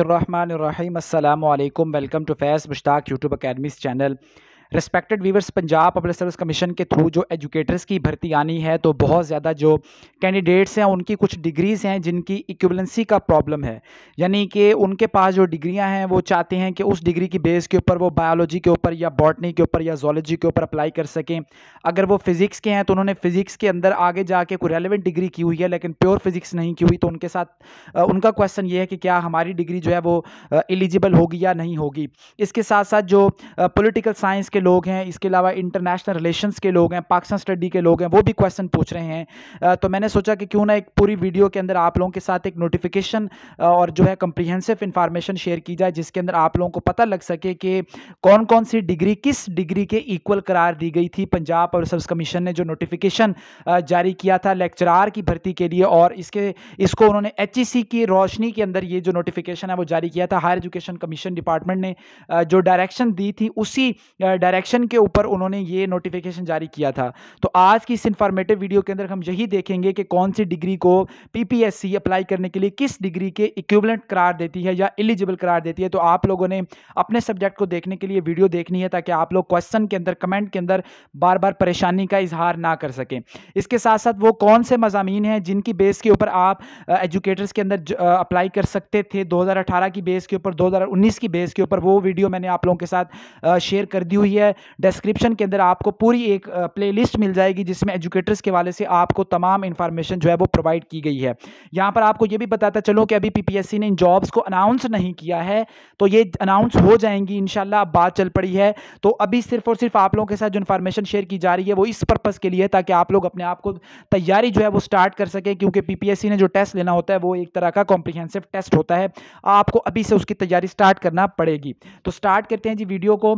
रहीम अल्लाम welcome to Faiz Mushtaq YouTube academy's channel respected viewers Punjab public service commission के through जो educators की भर्ती आनी है तो बहुत ज़्यादा जो कैंडिडेट्स हैं उनकी कुछ डिग्रीज़ हैं जिनकी इक्वलेंसी का प्रॉब्लम है यानी कि उनके पास जो डिग्रियाँ हैं वो चाहते हैं कि उस डिग्री की बेस के ऊपर वो बायोलॉजी के ऊपर या बॉटनी के ऊपर या जोलॉजी के ऊपर अप्लाई कर सकें अगर वो फिज़िक्स के हैं तो उन्होंने फ़िज़िक्स के अंदर आगे जाके कोई रेलिवेंट डिग्री की हुई है लेकिन प्योर फिज़िक्स नहीं की हुई तो उनके साथ उनका क्वेश्चन ये है कि क्या हमारी डिग्री जो है वो एलिजिबल होगी या नहीं होगी इसके साथ साथ जो पोलिटिकल साइंस के लोग हैं इसके अलावा इंटरनेशनल रिलेशंस के लोग हैं पाकिस्तान स्टडी के लोग हैं वो भी क्वेश्चन पूछ रहे हैं तो मैंने सोचा कि क्यों ना एक पूरी वीडियो के अंदर आप लोगों के साथ एक नोटिफिकेशन और जो है कंप्रीहेंसिव इन्फॉर्मेशन शेयर की जाए जिसके अंदर आप लोगों को पता लग सके कि कौन कौन सी डिग्री किस डिग्री के इक्वल करार दी गई थी पंजाब और सर्विस कमीशन ने जो नोटिफिकेशन जारी किया था लेक्चरार की भर्ती के लिए और इसके इसको उन्होंने एच e की रोशनी के अंदर ये जो नोटिफिकेशन है वो जारी किया था हायर एजुकेशन कमीशन डिपार्टमेंट ने जो डायरेक्शन दी थी उसी डायरेक्शन के ऊपर उन्होंने ये नोटिफिकेशन जारी किया था तो आज की इस इन्फॉर्मेटिव वीडियो के अंदर हम यही देखेंगे कि कौन सी डिग्री को पीपीएससी अप्लाई करने के लिए किस डिग्री के इक्विबलेंट करार देती है या एलिजिबल करार देती है तो आप लोगों ने अपने सब्जेक्ट को देखने के लिए वीडियो देखनी है ताकि आप लोग क्वेश्चन के अंदर कमेंट के अंदर बार बार परेशानी का इजहार ना कर सकें इसके साथ साथ वो कौन से मजामी हैं जिनकी बेस के ऊपर आप एजुकेटर्स के अंदर अप्लाई कर सकते थे 2018 की बेस के ऊपर 2019 की बेस के ऊपर वो वीडियो मैंने आप लोगों के साथ शेयर कर दी हुई हुई है डिस्क्रिप्शन के अंदर आपको पूरी एक प्लेलिस्ट मिल जाएगी जिसमें एजुकेटर्स के वाले से आपको तमाम इन्फॉर्मेशन जो है वो प्रोवाइड की गई है यहाँ पर आपको ये भी बताता चलो कि अभी पीपीएससी ने इन जॉब्स को अनाउंस नहीं किया है तो ये अनाउंस हो जाएंगी इन अब बात चल पड़ी है तो अभी सिर्फ और सिर्फ आप लोगों के साथ जो इन्फॉर्मेशन शेयर की जा रही है वो इस पर्पज़ के लिए ताकि आप लोग अपने आप को तैयारी जो है वो स्टार्ट कर सकें क्योंकि पीपीएससी ने जो टेस्ट लेना होता है वो एक तरह का कॉम्प्रीहेंसिव टेस्ट होता है आपको अभी से उसकी तैयारी स्टार्ट करना पड़ेगी तो स्टार्ट करते हैं जी वीडियो को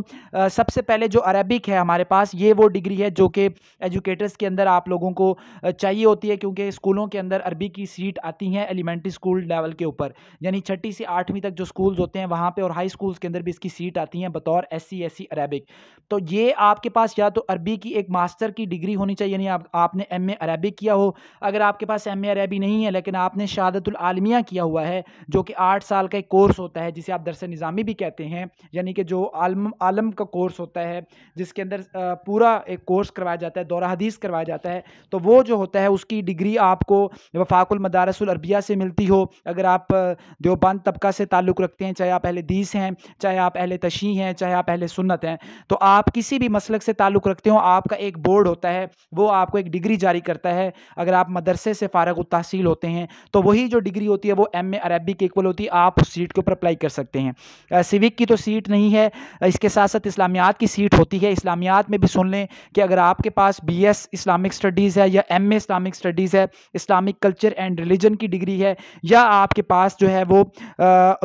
सबसे पहले जो अरबिक है हमारे पास ये वो डिग्री है जो कि एजुकेटर्स के अंदर आप लोगों को चाहिए होती है क्योंकि स्कूलों के अंदर अरबी की सीट आती हैं एलिमेंट्री स्कूल लेवल के ऊपर यानी छठी से आठवीं तक जो स्कूल्स होते हैं वहाँ पर और हाई स्कूल्स के अंदर भी इसकी सीट आती हैं बतौर एस सी अरबिक तो ये आपके पास या तो अरबी की एक मास्टर की डिग्री होनी चाहिए यानी आप, आपने एम ए अरबिक किया हो अगर आपके पास एम ए अरबी नहीं है लेकिन आपने शहादतुलमिया किया हुआ है जो कि आठ साल का एक कोर्स होता है जिसे आप दरस निज़ामी भी कहते हैं यानी कि जो आलम आलम का कोर्स होता है होता है जिसके अंदर पूरा एक कोर्स करवाया जाता है दौरा हदीस करवाया जाता है तो वो जो होता है उसकी डिग्री आपको वफाकुल मदारसुल अरबिया से मिलती हो अगर आप देवबंद तबका से ताल्लुक़ रखते हैं चाहे आप अहले दीस हैं चाहे आप अहले तशी हैं चाहे आप अहले सुन्नत हैं तो आप किसी भी मसलक से ताल्लुक़ रखते हो आपका एक बोर्ड होता है वो आपको एक डिग्री जारी करता है अगर आप मदरसे से फ़ारग तहसील होते हैं तो वही जो डिग्री होती है वो एम ए अरबी के इक्वल होती है आप उस सीट के ऊपर अप्लाई कर सकते हैं सिविक की तो सीट नहीं है इसके साथ साथ इस्लामियात की की सीट होती है इस्लामियात में भी सुन लें कि अगर आपके पास बी एस इस्लामिक स्टडीज़ है या एम ए इस्लामिक स्टडीज़ है इस्लामिक कल्चर एंड रिलीजन की डिग्री है या आपके पास जो है वो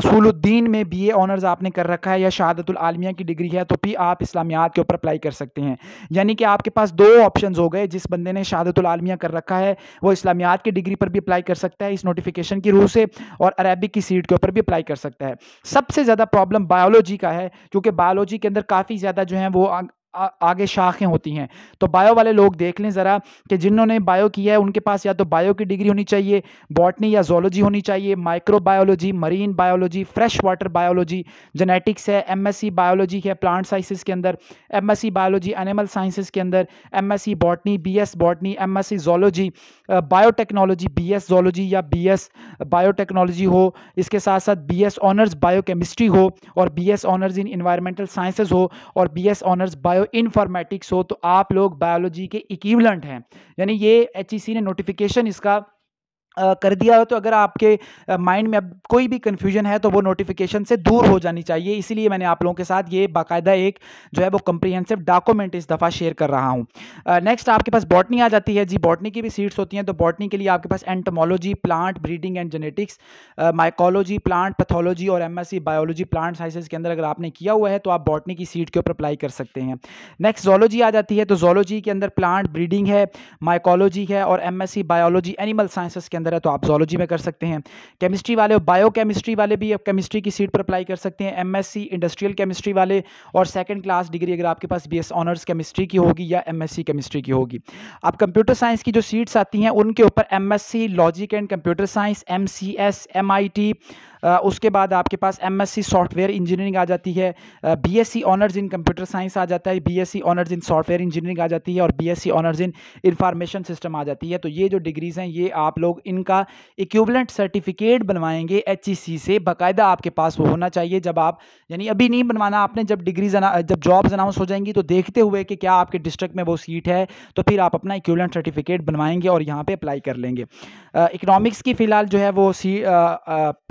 असूलुद्दीन में बी एनर्स आपने कर रखा है या शहादतुलमिया की डिग्री है तो भी आप इस्लामियात के ऊपर अप्लाई कर सकते हैं यानी कि आपके पास दो ऑप्शन हो गए जिस बंदे ने आलमिया कर रखा है वो इस्लामियात की डिग्री पर भी अप्लाई कर सकता है इस नोटिफिकेशन की रूह से और अरेबिक की सीट के ऊपर भी अप्लाई कर सकता है सबसे ज़्यादा प्रॉब्लम बायोलॉजी का है क्योंकि बायोलॉजी के अंदर काफ़ी ज़्यादा जो है वो आगे शाखें होती हैं तो बायो वाले लोग देख लें ज़रा कि जिन्होंने बायो किया है उनके पास या तो बायो की डिग्री होनी चाहिए बॉटनी या जोलॉजी होनी चाहिए microbiology marine biology fresh water biology genetics है एमएससी बायोलॉजी है प्लांट साइंसिस के अंदर एमएससी बायोलॉजी एनिमल साइंसिस के अंदर M C botany B S botany C zoology biotechnology BS zoology या बी बायो बायोटेक्नोलॉजी हो इसके साथ साथ बी एस ऑनर्स केमिस्ट्री हो और B S honours in environmental sciences हो और B S honours bio bio हो तो आप लोग बायोलॉजी के इक्वलेंट हैं यानी ये एच e ने नोटिफिकेशन इसका कर दिया हो तो अगर आपके माइंड में अब कोई भी कन्फ्यूजन है तो वो नोटिफिकेशन से दूर हो जानी चाहिए इसीलिए मैंने आप लोगों के साथ ये बाकायदा एक जो है वो कंप्रीहेंसिव डॉक्यूमेंट इस दफ़ा शेयर कर रहा हूँ नेक्स्ट आपके पास बॉटनी आ जाती है जी बॉटनी की भी सीट्स होती हैं तो बॉटनी के लिए आपके पास entomology plant breeding and genetics mycology plant pathology और एम बायोलॉजी प्लांट साइंसेज के अंदर अगर आपने किया हुआ है तो आप बॉटनी की सीट के ऊपर अप्लाई कर सकते हैं नेक्स्ट जोलॉजी आ जाती है तो जोलॉजी के अंदर प्लांट ब्रीडिंग है माइकोलॉजी है और एम बायोलॉजी एनिमल साइंसेज के अंदर है तो आप जोलॉजी में कर सकते हैं केमिस्ट्री वाले और बायो केमिस्ट्री वाले भी आप केमिस्ट्री की सीट पर अप्लाई कर सकते हैं एमएससी इंडस्ट्रियल केमिस्ट्री वाले और सेकेंड क्लास डिग्री अगर आपके पास बी ऑनर्स केमिस्ट्री की होगी या एमएससी केमिस्ट्री की होगी अब कंप्यूटर साइंस की जो सीट्स आती हैं उनके ऊपर MSc logic and computer science I T उसके बाद आपके पास एमएससी सॉफ्टवेयर इंजीनियरिंग आ जाती है C honours in computer science आ जाता है C honours in software engineering आ जाती है और C honours in information system आ जाती है तो ये जो डिग्रीज़ हैं ये आप लोग इनका इक्वलेंट सर्टिफिकेट बनवाएंगे एच e से बाकायदा आपके पास वो होना चाहिए जब आप यानी अभी नहीं बनवाना आपने जब डिग्रीज जब जॉब्स अनाउंस हो जाएंगी तो देखते हुए कि क्या आपके डिस्ट्रिक्ट में वो सीट है तो फिर आप अपना इक्विबलेंट सर्टिफिकेट बनवाएंगे और यहाँ पर अप्लाई कर लेंगे इकनॉमिक्स की फ़िलहाल जो है वो सी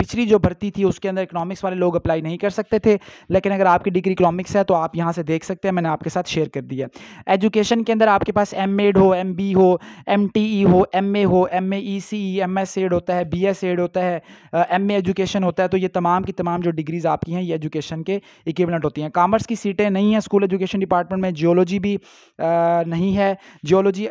पिछली जो भर्ती थी उसके अंदर इकनॉमिक्स वाले लोग अप्लाई नहीं कर सकते थे लेकिन अगर आपकी डिग्री इकनॉमिक्स है तो आप यहाँ से देख सकते हैं मैंने आपके साथ शेयर कर दिया एजुकेशन के अंदर आपके पास एम हो एम हो एम e हो एम हो M E M S Ed होता है बी एस एड होता है एम ए एजुकेशन होता है तो ये तमाम की तमाम जो डिग्रीज़ आपकी हैं ये एजुकेशन के इक्वलेंट होती हैं कामर्स की सीटें नहीं हैं स्कूल एजुकेशन डिपार्टमेंट में जियोलॉजी भी आ, नहीं है जियोलॉजी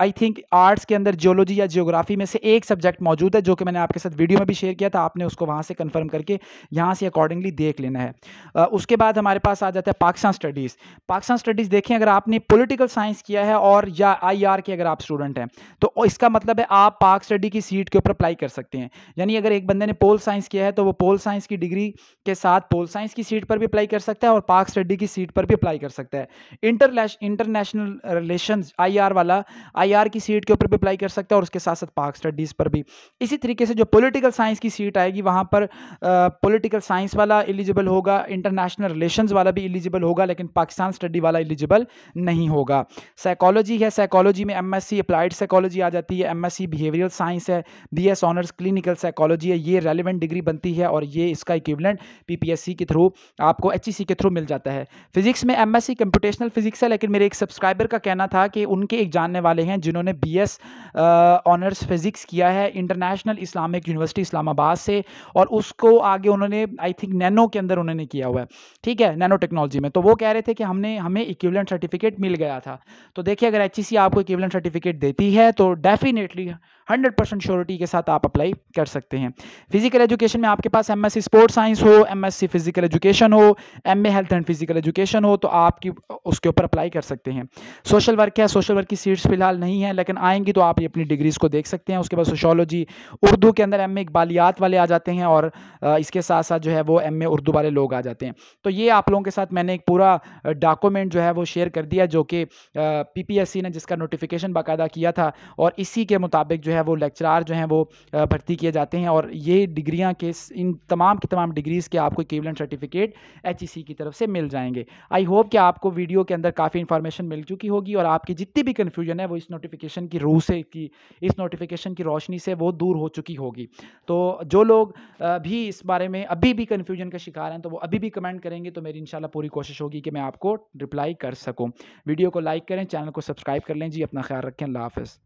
आई थिंक आर्ट्स के अंदर जियोलॉजी या जियोग्राफी में से एक सब्जेक्ट मौजूद है जो कि मैंने आपके साथ वीडियो में भी शेयर किया था आपने उसको वहाँ से कन्फर्म करके यहाँ से अकॉर्डिंगली देख लेना है आ, उसके बाद हमारे पास आ जाता है पाकिस्तान स्टडीज़ पाकिस्तान स्टडीज़ देखें अगर आपने पोलिटिकल साइंस किया है और या आई आर के अगर आप स्टूडेंट हैं तो इसका मतलब है आप पाक स्टडी की सीट के ऊपर अप्लाई कर सकते हैं यानी अगर एक बंदे ने पोल साइंस किया है तो वो पोल साइंस की डिग्री के साथ पोल साइंस की सीट पर भी अप्लाई कर सकता है और पार्क स्टडी की सीट पर भी अप्लाई कर सकता है इंटरनेशनल रिलेशन आई वाला आई की सीट के ऊपर भी अप्लाई कर सकता है और उसके साथ साथ पार्क स्टडीज़ पर भी इसी तरीके से जो पोलिटिकल साइंस की सीट आएगी वहाँ पर पोलिटिकल साइंस वाला एलिजिबल होगा इंटरनेशनल रिलेशन वाला भी एलिजिबल होगा लेकिन पाकिस्तान स्टडी वाला एलिजिबल नहीं होगा साइकोलॉजी है साइकोलॉजी में एम एस अप्लाइड साइकोलॉजी आ जाती है एम एस बिहेवियरल साइंस है B S honours clinical psychology है ये रेलिवेंट डिग्री बनती है और ये इसका पी पी एस सी के थ्रू आपको एच ई सी के थ्रू मिल जाता है फिजिक्स में M S C computational physics है लेकिन मेरे एक सब्सक्राइबर का कहना था कि उनके एक जानने वाले हैं जिन्होंने बी एस ऑनर्स फिजिक्स किया है इंटरनेशनल इस्लामिक यूनिवर्सिटी इस्लामाबाद से और उसको आगे उन्होंने आई थिंक नैनो के अंदर उन्होंने किया हुआ है ठीक है नैनो टेक्नोलॉजी में तो वो कह रहे थे कि हमने हमें इक्विवलेंट सर्टिफिकेट मिल गया था तो देखिए अगर एच ई सी आपको इक्विवलेंट सर्टिफिकेट देती है तो डेफिनेटली हंड्रेड परसेंट श्योरिटी के साथ आप अप्लाई कर सकते हैं फिजिकल एजुकेशन में आपके पास एमएससी स्पोर्ट्स साइंस हो एमएससी फिजिकल एजुकेशन हो MA health and physical education हो तो आपकी उसके ऊपर अप्लाई कर सकते हैं सोशल वर्क है सोशल वर्क की सीट्स फिलहाल नहीं है लेकिन आएंगी तो आप ये अपनी डिग्रीज़ को देख सकते हैं उसके बाद सोशोलॉजी उर्दू के अंदर एम इकबालियात वाले आ जाते हैं और इसके साथ साथ जो है वो एम उर्दू वाले लोग आ जाते हैं तो ये आप लोगों के साथ मैंने एक पूरा डॉक्यूमेंट जो है वो शेयर कर दिया जो कि सी ने जिसका नोटिफिकेशन बाकायदा किया था और इसी के मुताबिक जो है है वो लेक्चरार जो हैं वो भर्ती किए जाते हैं और ये डिग्रियाँ के इन तमाम की तमाम डिग्रीज़ के आपको केवलन सर्टिफिकेट एच की तरफ से मिल जाएंगे आई होप कि आपको वीडियो के अंदर काफ़ी इन्फॉर्मेशन मिल चुकी होगी और आपकी जितनी भी कन्फ्यूजन है वो इस नोटिफिकेशन की रूह से की इस नोटिफिकेशन की रोशनी से वो दूर हो चुकी होगी तो जो लोग भी इस बारे में अभी भी कन्फ्यूजन का शिकार हैं तो वो अभी भी कमेंट करेंगे तो मेरी इंशाल्लाह पूरी कोशिश होगी कि मैं आपको रिप्लाई कर सकूं वीडियो को लाइक करें चैनल को सब्सक्राइब कर लें जी अपना ख्याल रखें अल्लाह हाफिज़